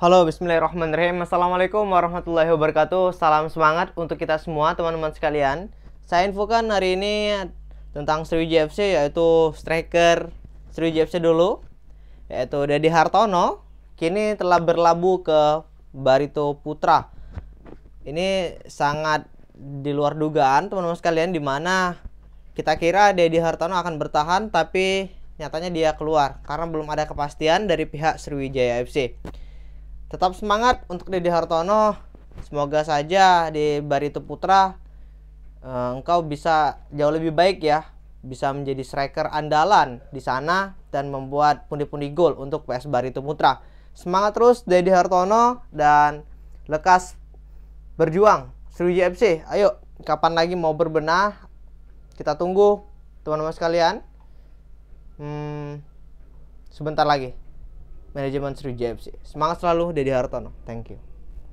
Halo, bismillahirrahmanirrahim. Assalamualaikum warahmatullahi wabarakatuh. Salam semangat untuk kita semua, teman-teman sekalian. Saya infokan hari ini tentang Sriwijaya FC, yaitu striker Sriwijaya FC dulu, yaitu Dedi Hartono, kini telah berlabuh ke Barito Putra. Ini sangat di luar dugaan, teman-teman sekalian, di mana kita kira Dedi Hartono akan bertahan, tapi nyatanya dia keluar karena belum ada kepastian dari pihak Sriwijaya FC. Tetap semangat untuk Dedi Hartono. Semoga saja di Barito Putra uh, engkau bisa jauh lebih baik ya, bisa menjadi striker andalan di sana dan membuat pundi-pundi gol untuk PS Barito Putra. Semangat terus Dedi Hartono dan lekas berjuang Sriwijaya FC. Ayo, kapan lagi mau berbenah? Kita tunggu, teman-teman sekalian. Hmm, sebentar lagi manajemen Sriwijaya FC. Semangat selalu Dedi Hartono. Thank you.